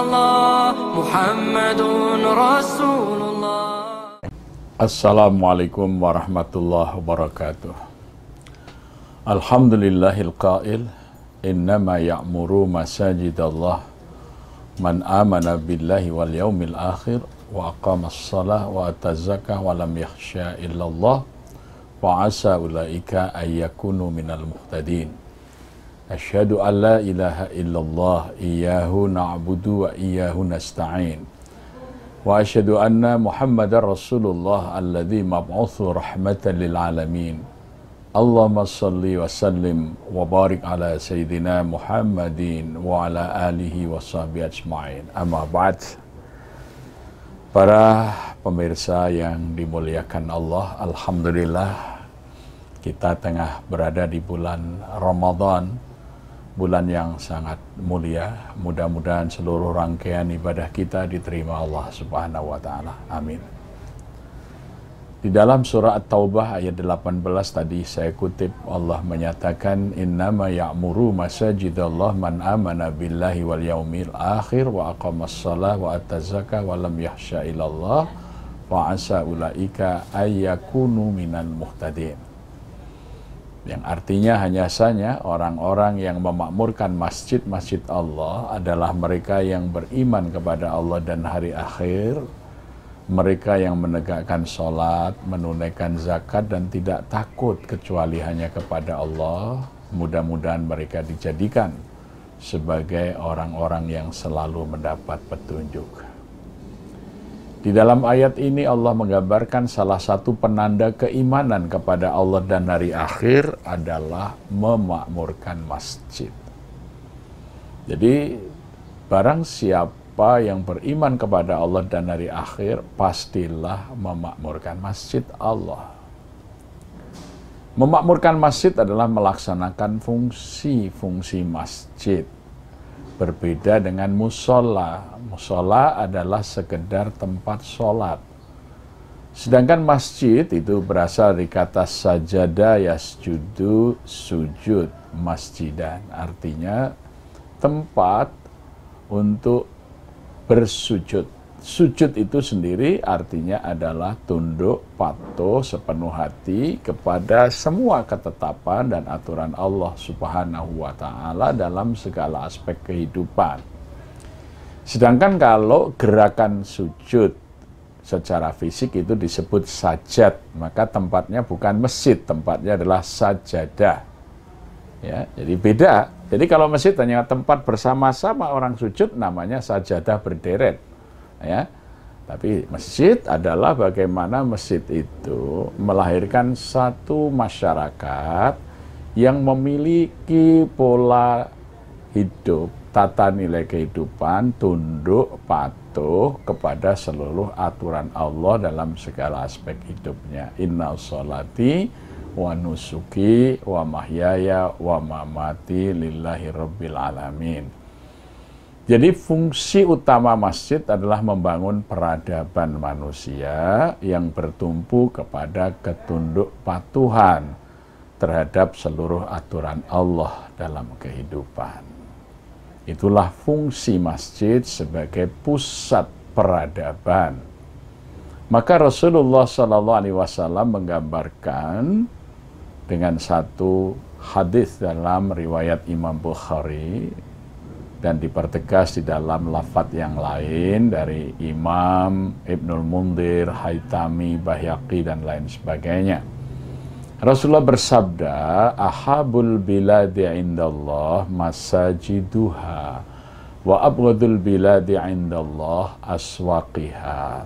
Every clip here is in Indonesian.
الله محمد رسول الله السلام عليكم ورحمة الله وبركاته الحمد لله القائل إنما يأمر مساجد الله من آمن بالله واليوم الآخر وأقام الصلاة وأتى الزكاة ولم يخشى إلا الله وعسى أولئك أن يكونوا من المهتدين أشهد أن لا إله إلا الله إياه نعبد وإياه نستعين وأشهد أن محمد رسول الله الذي مبعوث رحمة للعالمين اللهم صل وسلم وبارك على سيدنا محمد وعلى آله وصحبه أجمعين أما بعد Para pemirsa yang dimuliakan Allah, Alhamdulillah kita tengah berada di bulan Ramadan bulan yang sangat mulia. Mudah-mudahan seluruh rangkaian ibadah kita diterima Allah Subhanahu wa taala. Amin. Di dalam surah At-Taubah ayat 18 tadi saya kutip Allah menyatakan innama ya'muru masajidallah man amana billahi wal yaumil akhir wa aqamas shalah wa atazaka wa lam yahsya ilallah wa asa ulaika ayyakunu minal muhtadin. Yang artinya hanya saja orang-orang yang memakmurkan masjid-masjid Allah adalah mereka yang beriman kepada Allah dan hari akhir, mereka yang menegakkan sholat, menunaikan zakat dan tidak takut kecuali hanya kepada Allah. Mudah-mudahan mereka dijadikan sebagai orang-orang yang selalu mendapat petunjuk. Di dalam ayat ini Allah menggambarkan salah satu penanda keimanan kepada Allah dan hari akhir adalah memakmurkan masjid. Jadi barang siapa yang beriman kepada Allah dan hari akhir pastilah memakmurkan masjid Allah. Memakmurkan masjid adalah melaksanakan fungsi-fungsi masjid. Berbeda dengan musola musola adalah sekedar tempat sholat. Sedangkan masjid itu berasal dari kata sajada yasjudu sujud masjidan. Artinya tempat untuk bersujud. Sujud itu sendiri artinya adalah tunduk patuh sepenuh hati kepada semua ketetapan dan aturan Allah Subhanahu wa taala dalam segala aspek kehidupan. Sedangkan kalau gerakan sujud secara fisik itu disebut sajad, maka tempatnya bukan masjid, tempatnya adalah sajadah. Ya, jadi beda. Jadi kalau masjid hanya tempat bersama-sama orang sujud namanya sajadah berderet. Ya. Tapi masjid adalah bagaimana masjid itu melahirkan satu masyarakat yang memiliki pola hidup tata nilai kehidupan tunduk patuh kepada seluruh aturan Allah dalam segala aspek hidupnya. Inna sholati wa nusuki wa mahyaya wa mamati lillahi rabbil alamin. Jadi fungsi utama masjid adalah membangun peradaban manusia yang bertumpu kepada ketunduk patuhan terhadap seluruh aturan Allah dalam kehidupan. Itulah fungsi masjid sebagai pusat peradaban. Maka Rasulullah Sallallahu Alaihi Wasallam menggambarkan dengan satu hadis dalam riwayat Imam Bukhari dan dipertegas di dalam lafadz yang lain dari Imam Ibnul Mundir, Haitami, Bahyaki, dan lain sebagainya. Rasulullah bersabda, "Ahabul biladi indallah masajiduha wa abghadul biladi indallah aswaqiha."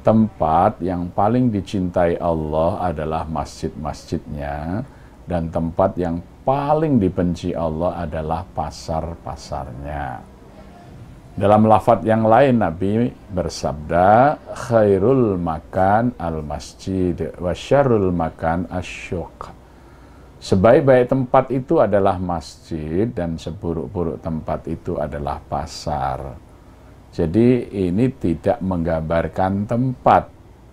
Tempat yang paling dicintai Allah adalah masjid-masjidnya dan tempat yang paling dibenci Allah adalah pasar-pasarnya. Dalam lafat yang lain Nabi bersabda khairul makan al masjid wa syarrul makan asyuk. Sebaik-baik tempat itu adalah masjid dan seburuk-buruk tempat itu adalah pasar. Jadi ini tidak menggambarkan tempat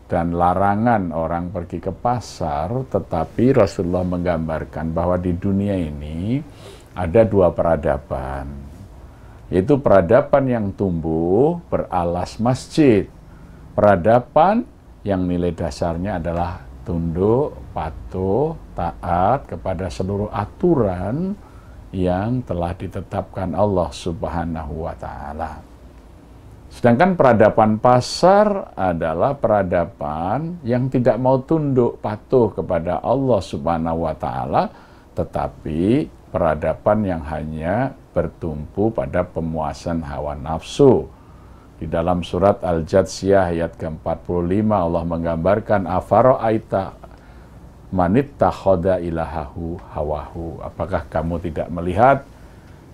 dan larangan orang pergi ke pasar, tetapi Rasulullah menggambarkan bahwa di dunia ini ada dua peradaban itu peradaban yang tumbuh beralas masjid. Peradaban yang nilai dasarnya adalah tunduk, patuh, taat kepada seluruh aturan yang telah ditetapkan Allah Subhanahu wa taala. Sedangkan peradaban pasar adalah peradaban yang tidak mau tunduk patuh kepada Allah Subhanahu wa taala, tetapi peradaban yang hanya bertumpu pada pemuasan hawa nafsu. Di dalam surat Al-Jadsiyah ayat ke-45 Allah menggambarkan Aita manit Khoda ilahahu hawahu. Apakah kamu tidak melihat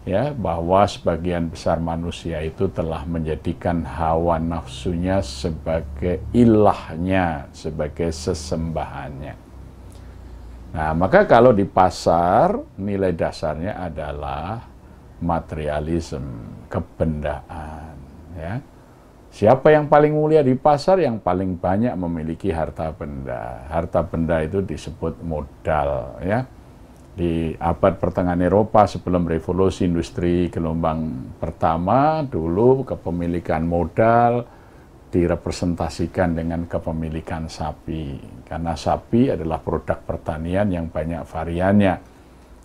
ya bahwa sebagian besar manusia itu telah menjadikan hawa nafsunya sebagai ilahnya, sebagai sesembahannya. Nah, maka kalau di pasar nilai dasarnya adalah materialisme, kebendaan, ya. Siapa yang paling mulia di pasar yang paling banyak memiliki harta benda. Harta benda itu disebut modal, ya. Di abad pertengahan Eropa sebelum revolusi industri gelombang pertama dulu kepemilikan modal direpresentasikan dengan kepemilikan sapi karena sapi adalah produk pertanian yang banyak variannya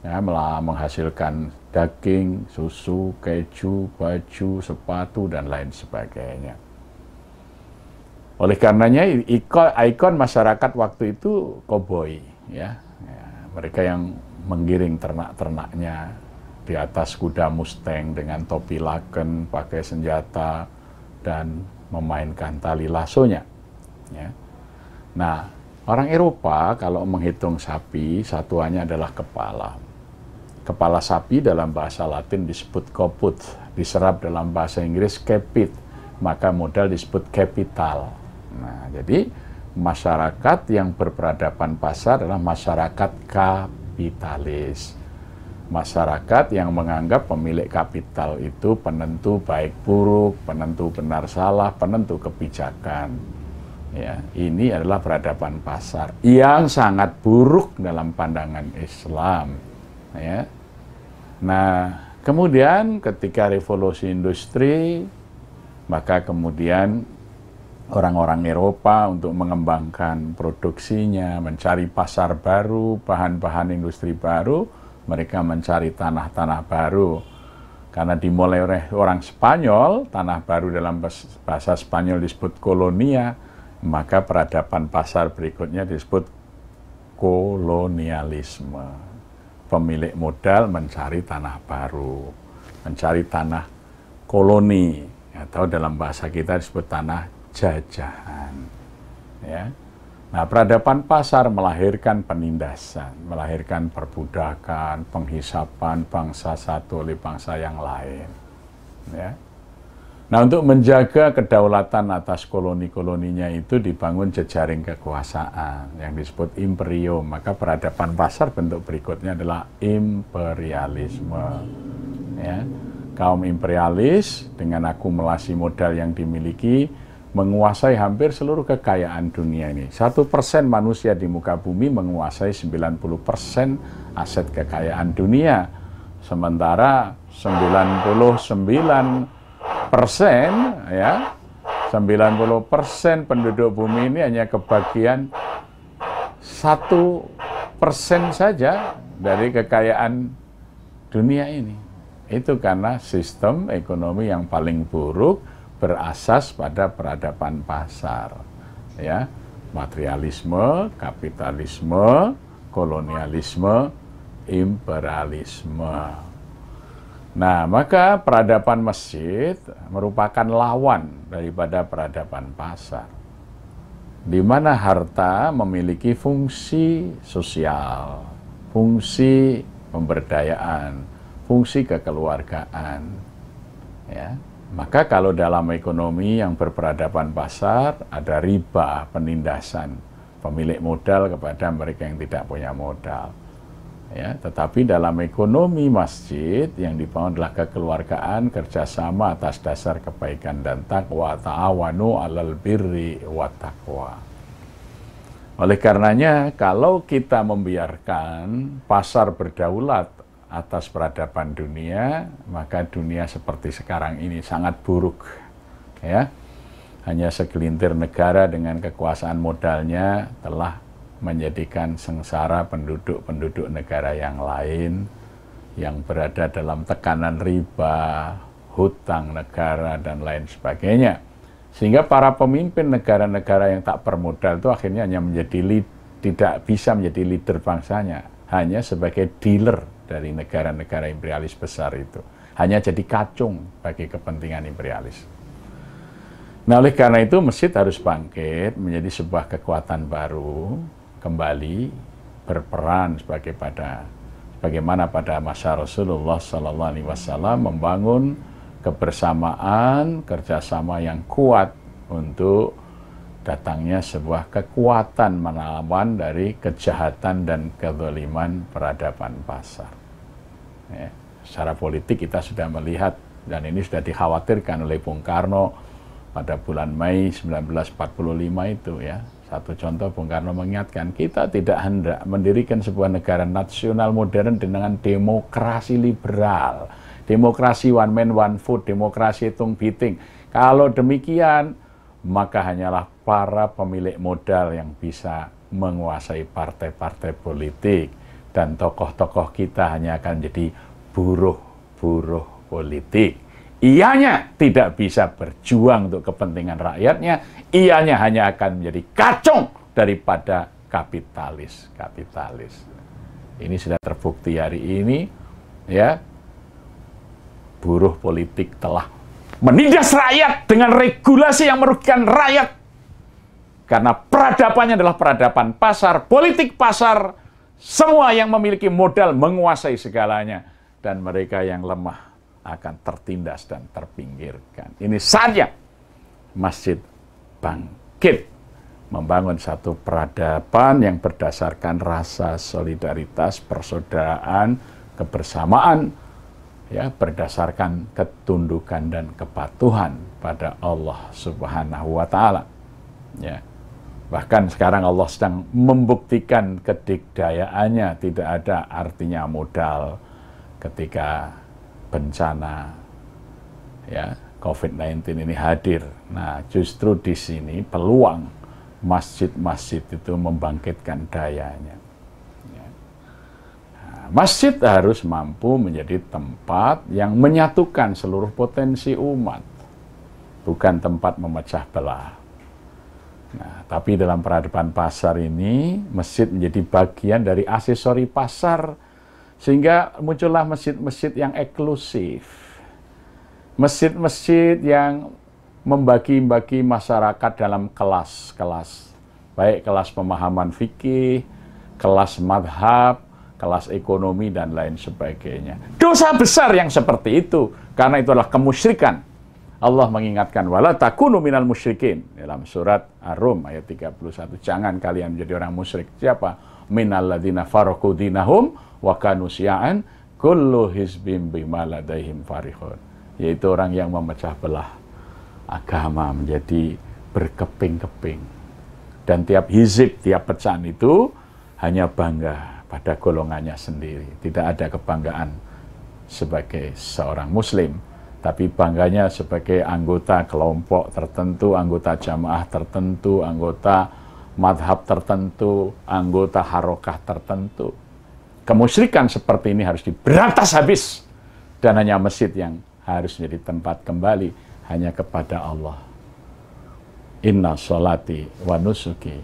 ya malah menghasilkan daging, susu, keju, baju, sepatu dan lain sebagainya. Oleh karenanya ikon, ikon masyarakat waktu itu koboi ya. ya mereka yang menggiring ternak-ternaknya di atas kuda mustang dengan topi laken, pakai senjata dan memainkan tali lasonya. Ya. Nah, orang Eropa kalau menghitung sapi, satuannya adalah kepala. Kepala sapi dalam bahasa Latin disebut koput, diserap dalam bahasa Inggris capit, maka modal disebut kapital. Nah, jadi masyarakat yang berperadaban pasar adalah masyarakat kapitalis masyarakat yang menganggap pemilik kapital itu penentu baik buruk, penentu benar salah, penentu kebijakan. Ya, ini adalah peradaban pasar yang sangat buruk dalam pandangan Islam. Ya. Nah, kemudian ketika revolusi industri, maka kemudian orang-orang Eropa untuk mengembangkan produksinya, mencari pasar baru, bahan-bahan industri baru, mereka mencari tanah-tanah baru. Karena dimulai oleh orang Spanyol, tanah baru dalam bahasa Spanyol disebut kolonia, maka peradaban pasar berikutnya disebut kolonialisme. Pemilik modal mencari tanah baru, mencari tanah koloni, atau dalam bahasa kita disebut tanah jajahan. Ya. Nah, peradaban pasar melahirkan penindasan, melahirkan perbudakan, penghisapan bangsa satu oleh bangsa yang lain. Ya. Nah, untuk menjaga kedaulatan atas koloni-koloninya itu dibangun jejaring kekuasaan yang disebut imperium. Maka peradaban pasar bentuk berikutnya adalah imperialisme. Ya. Kaum imperialis dengan akumulasi modal yang dimiliki menguasai hampir seluruh kekayaan dunia ini. Satu persen manusia di muka bumi menguasai 90 persen aset kekayaan dunia. Sementara 99 persen ya 90 persen penduduk bumi ini hanya kebagian satu persen saja dari kekayaan dunia ini. Itu karena sistem ekonomi yang paling buruk, berasas pada peradaban pasar ya materialisme kapitalisme kolonialisme imperialisme nah maka peradaban masjid merupakan lawan daripada peradaban pasar di mana harta memiliki fungsi sosial fungsi pemberdayaan fungsi kekeluargaan ya maka kalau dalam ekonomi yang berperadaban pasar ada riba, penindasan pemilik modal kepada mereka yang tidak punya modal. Ya, tetapi dalam ekonomi masjid yang dibangun adalah kekeluargaan, kerjasama atas dasar kebaikan dan takwa, ta'awanu alal birri wa taqwa. Oleh karenanya, kalau kita membiarkan pasar berdaulat atas peradaban dunia, maka dunia seperti sekarang ini sangat buruk. Ya. Hanya segelintir negara dengan kekuasaan modalnya telah menjadikan sengsara penduduk-penduduk negara yang lain yang berada dalam tekanan riba, hutang negara dan lain sebagainya. Sehingga para pemimpin negara-negara yang tak bermodal itu akhirnya hanya menjadi tidak bisa menjadi leader bangsanya, hanya sebagai dealer dari negara-negara imperialis besar itu. Hanya jadi kacung bagi kepentingan imperialis. Nah, oleh karena itu masjid harus bangkit menjadi sebuah kekuatan baru, kembali berperan sebagai pada bagaimana pada masa Rasulullah Sallallahu Alaihi Wasallam membangun kebersamaan, kerjasama yang kuat untuk datangnya sebuah kekuatan melawan dari kejahatan dan kezaliman peradaban pasar. Ya. Secara politik kita sudah melihat dan ini sudah dikhawatirkan oleh Bung Karno pada bulan Mei 1945 itu ya. Satu contoh Bung Karno mengingatkan kita tidak hendak mendirikan sebuah negara nasional modern dengan demokrasi liberal, demokrasi one man one food, demokrasi tung biting. Kalau demikian maka hanyalah para pemilik modal yang bisa menguasai partai-partai politik dan tokoh-tokoh kita hanya akan jadi buruh-buruh politik. Ianya tidak bisa berjuang untuk kepentingan rakyatnya, ianya hanya akan menjadi kacung daripada kapitalis-kapitalis. Ini sudah terbukti hari ini, ya. Buruh politik telah menindas rakyat dengan regulasi yang merugikan rakyat karena peradabannya adalah peradaban pasar, politik pasar, semua yang memiliki modal menguasai segalanya. Dan mereka yang lemah akan tertindas dan terpinggirkan. Ini saja masjid bangkit membangun satu peradaban yang berdasarkan rasa solidaritas, persaudaraan, kebersamaan, ya berdasarkan ketundukan dan kepatuhan pada Allah Subhanahu wa taala. Ya. Bahkan sekarang Allah sedang membuktikan kedikdayaannya, tidak ada artinya modal ketika bencana ya COVID-19 ini hadir. Nah, justru di sini peluang masjid-masjid itu membangkitkan dayanya. Ya. Nah, masjid harus mampu menjadi tempat yang menyatukan seluruh potensi umat, bukan tempat memecah belah. Nah, tapi dalam peradaban pasar ini, masjid menjadi bagian dari aksesori pasar, sehingga muncullah masjid-masjid yang eksklusif, masjid-masjid yang membagi-bagi masyarakat dalam kelas-kelas, baik kelas pemahaman fikih, kelas madhab, kelas ekonomi, dan lain sebagainya. Dosa besar yang seperti itu, karena itu adalah kemusyrikan Allah mengingatkan wala takunu minal musyrikin dalam surat Ar-Rum ayat 31 jangan kalian menjadi orang musyrik siapa minal ladzina faraku dinahum wa kanu sya'an kullu hizbin bima ladaihim farihun yaitu orang yang memecah belah agama menjadi berkeping-keping dan tiap hizib tiap pecahan itu hanya bangga pada golongannya sendiri tidak ada kebanggaan sebagai seorang muslim tapi bangganya sebagai anggota kelompok tertentu, anggota jamaah tertentu, anggota madhab tertentu, anggota harokah tertentu. Kemusyrikan seperti ini harus diberantas habis. Dan hanya masjid yang harus menjadi tempat kembali hanya kepada Allah. Inna sholati wa nusuki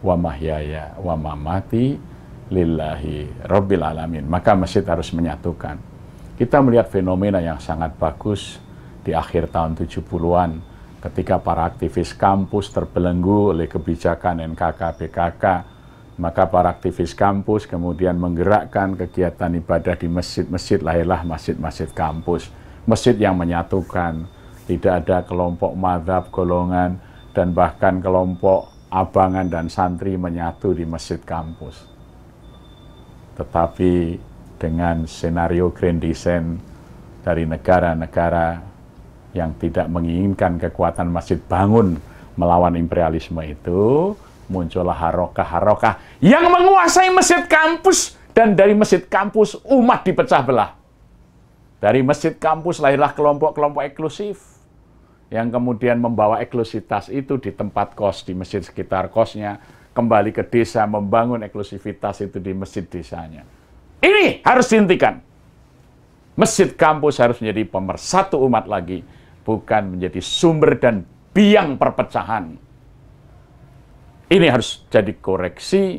wa mahyaya wa mamati lillahi rabbil alamin. Maka masjid harus menyatukan kita melihat fenomena yang sangat bagus di akhir tahun 70-an ketika para aktivis kampus terbelenggu oleh kebijakan NKK BKK maka para aktivis kampus kemudian menggerakkan kegiatan ibadah di masjid-masjid lahirlah masjid-masjid kampus masjid yang menyatukan tidak ada kelompok madhab golongan dan bahkan kelompok abangan dan santri menyatu di masjid kampus tetapi dengan senario grand design dari negara-negara yang tidak menginginkan kekuatan masjid bangun melawan imperialisme itu, muncullah harokah-harokah yang menguasai masjid kampus dan dari masjid kampus umat dipecah belah. Dari masjid kampus lahirlah kelompok-kelompok eksklusif yang kemudian membawa eksklusitas itu di tempat kos, di masjid sekitar kosnya, kembali ke desa, membangun eksklusivitas itu di masjid desanya. Ini harus dihentikan. Masjid kampus harus menjadi pemersatu umat lagi, bukan menjadi sumber dan biang perpecahan. Ini harus jadi koreksi,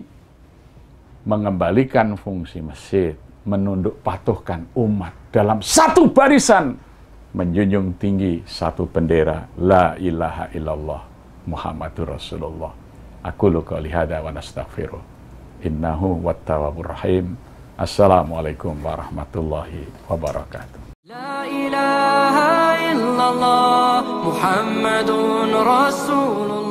mengembalikan fungsi masjid, menunduk patuhkan umat dalam satu barisan, menjunjung tinggi satu bendera, La ilaha illallah Muhammadur Rasulullah. Aku luka lihada wa nastaghfiruh. Innahu rahim. Assalamualaikum warahmatullahi wabarakatuh. La ilaha illallah Muhammadun Rasulullah